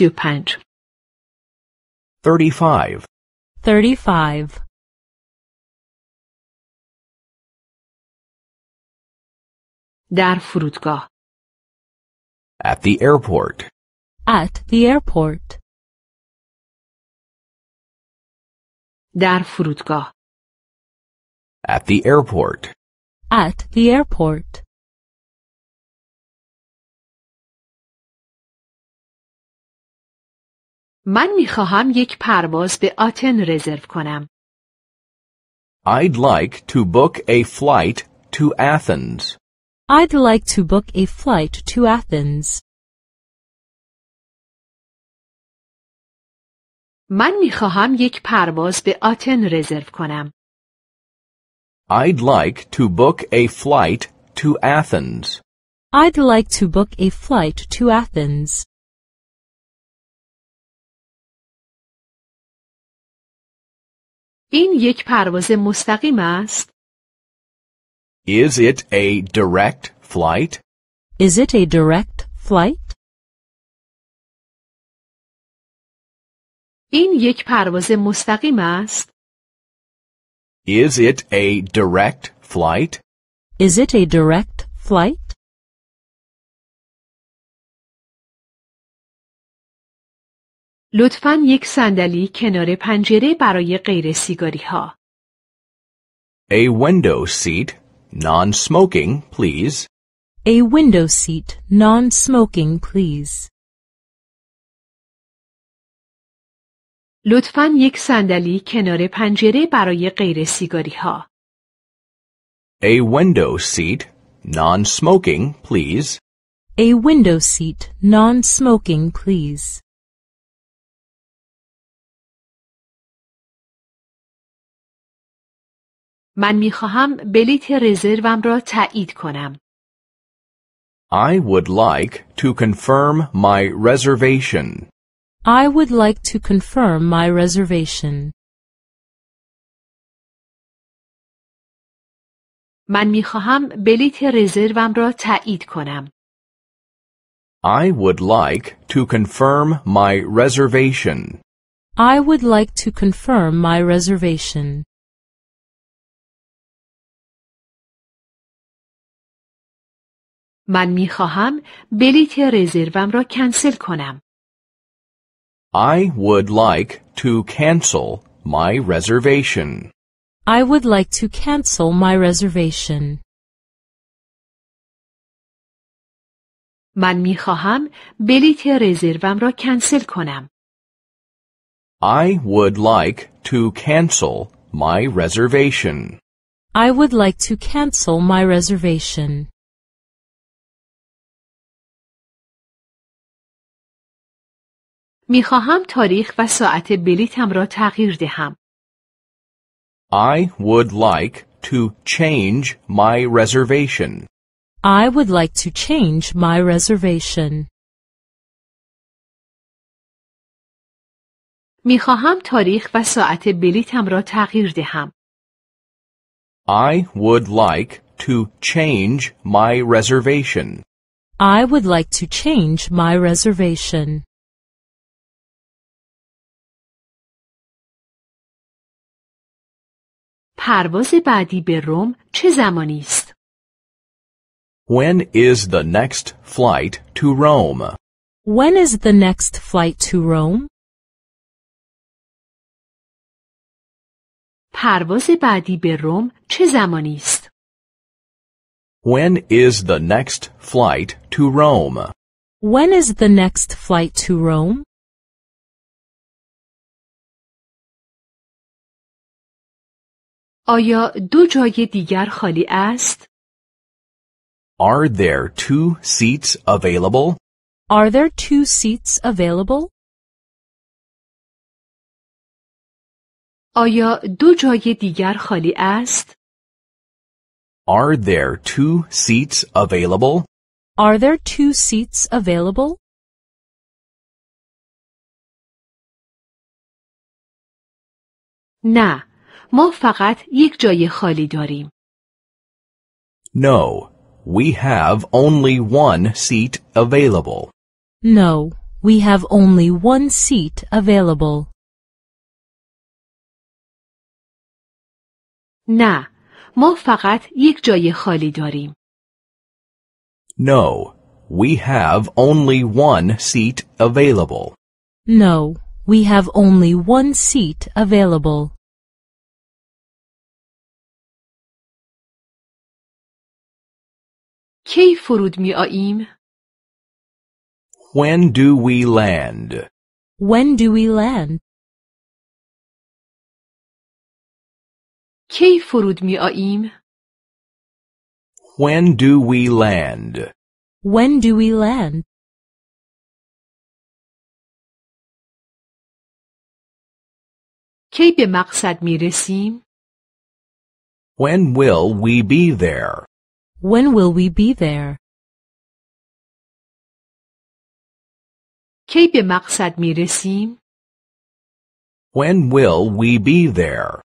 marsupind. 35. 35. 35. فرودگاه. At the airport. At the airport. در فرودگاه. At the airport. At the airport. من میخواهم یک پرواز به آتن رزرو کنم. I'd like to book a flight to Athens. I'd like to book a flight to Athens. من میخواهم یک پرواز به آتن رزرو کنم. I'd like to book a flight to Athens. I'd like to book a flight to Athens. این یک پرواز مستقیم است؟ Is it a direct flight? Is it a direct flight? این یک پرواز مستقیم است. Is it a direct flight? Is it a direct flight? لطفاً یک صندلی کنار پنجره برای غیر سیگاری ها. A window seat, non-smoking, please. A window seat, non-smoking, please. لطفا یک صندلی کنار پنجره برای غیر سیگاری ها. A window seat, non-smoking, please. A window seat, non-smoking, please. من می بلیت رزروم را تایید کنم. I would like to confirm my reservation. I would like to confirm my reservation. من می بلیت رزروم را تایید کنم. I would like to confirm my reservation. I would like to confirm my reservation. من میخواهم بلیت رزروم را کنسل کنم. I would like to cancel my reservation. I would like to cancel my reservation. من میخواهم بلیت رزروم را کنسل کنم. I would like to cancel my reservation. I would like to cancel my reservation. میخواهم تاریخ و ساعت بلیتم را تغییر دهم. I would like to change my reservation. I would like to change my reservation. میخواهم تاریخ و ساعت بلیتم را تغییر دهم. I would like to change my reservation. I would like to change my reservation. پرواز بعدی به روم چه زمانی است؟ When is the next flight to Rome? When is the next flight to Rome? پرواز بعدی به روم چه زمانی است؟ When is the next flight to Rome? When is the next flight to Rome? آیا دو جای دیگر خالی است؟ Are there two seats available? Are there two seats available? آیا دو جای دیگر خالی است؟ Are there two seats available? Are there two seats available? نه ما فقط یک جای خالی داریم. No, we have only one seat available. No, we have only one seat available. نه، ما فقط یک جای خالی داریم. No, we have only one seat available. No, we have only one seat available. کی فرود می آییم؟ When do we land? When do we land? کی فرود می آییم؟ When do we land? When do we land? کی به مقصد می رسیم؟ When will we be there? When will we be there? کی به مقصد می رسیم؟ When will we be there?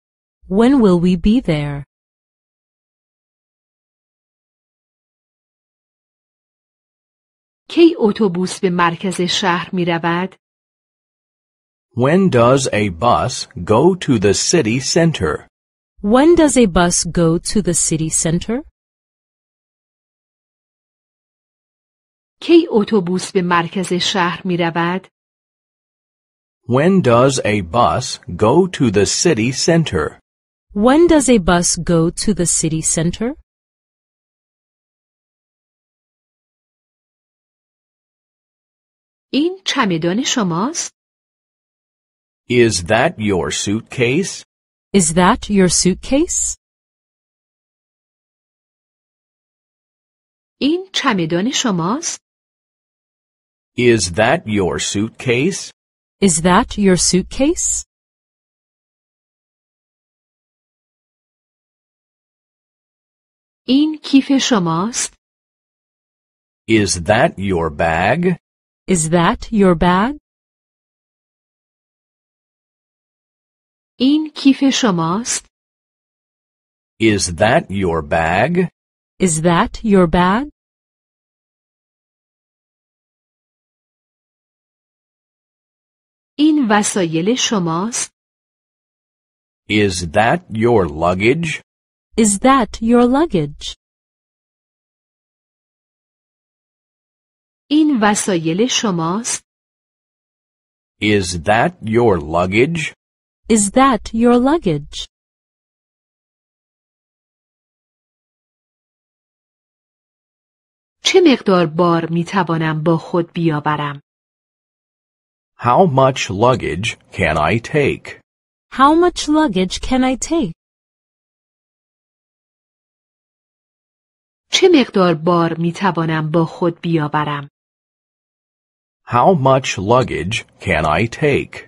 When will we be there? کی اتوبوس به مرکز شهر می رود؟ When does a bus go to the city center? When does a bus go to the city center? کی اتوبوس به مرکز شهر می رود؟ When does a bus go to the city center? When does a bus go to the city center? این چمدان شماست؟ Is that your suitcase? Is that your suitcase? این چمدان شماست؟ Is that your suitcase? Is that your suitcase? این کیف Is that your bag? Is that your bag? این کیف Is that your bag? Is that your bag? این وسایل شماست؟ Is that your luggage? Is that your luggage? این وسایل شماست؟ Is that your luggage? Is that your luggage? چه مقدار بار می توانم با خود بیاورم؟ How much luggage can I take? How much luggage can I take? چه مقدار بار می توانم با خود بیاورم؟ How much luggage can I take?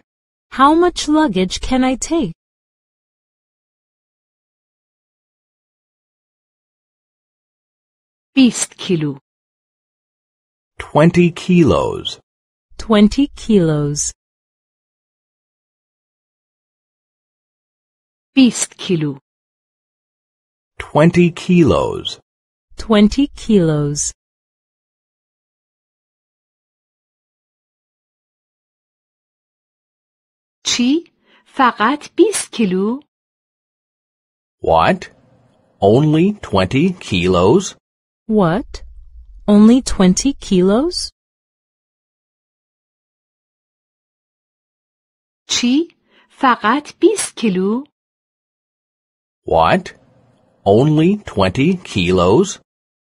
How much luggage can I take? بیست کیلو 20 kilos. 20 kilos 20 kilo 20 kilos 20 kilos چی؟ فقط 20 کیلو؟ What? Only 20 kilos? What? Only 20 kilos? چی؟ فقط 20 کیلو؟ What? Only 20 kilos?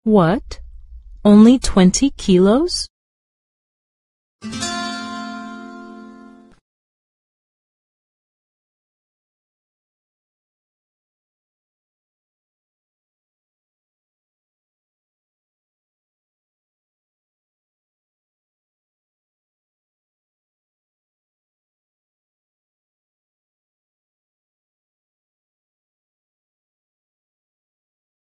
What? Only 20 kilos?